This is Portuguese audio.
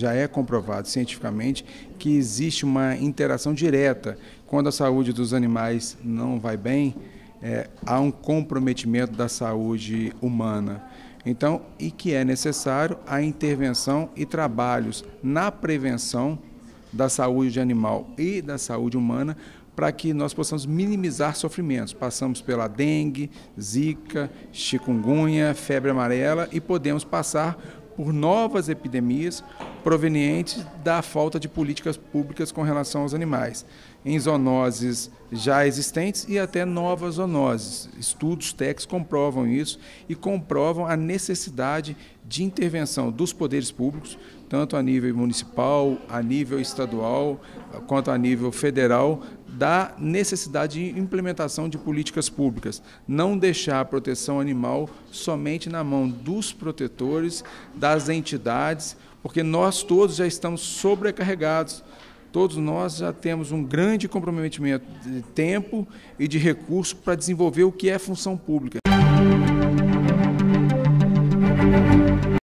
já é comprovado cientificamente que existe uma interação direta. Quando a saúde dos animais não vai bem, é, há um comprometimento da saúde humana. Então, e que é necessário a intervenção e trabalhos na prevenção da saúde animal e da saúde humana para que nós possamos minimizar sofrimentos. Passamos pela dengue, zika, chikungunya, febre amarela e podemos passar por novas epidemias provenientes da falta de políticas públicas com relação aos animais, em zoonoses já existentes e até novas zoonoses. Estudos TECs comprovam isso e comprovam a necessidade de intervenção dos poderes públicos, tanto a nível municipal, a nível estadual, quanto a nível federal, da necessidade de implementação de políticas públicas. Não deixar a proteção animal somente na mão dos protetores, das entidades, porque nós todos já estamos sobrecarregados. Todos nós já temos um grande comprometimento de tempo e de recurso para desenvolver o que é função pública.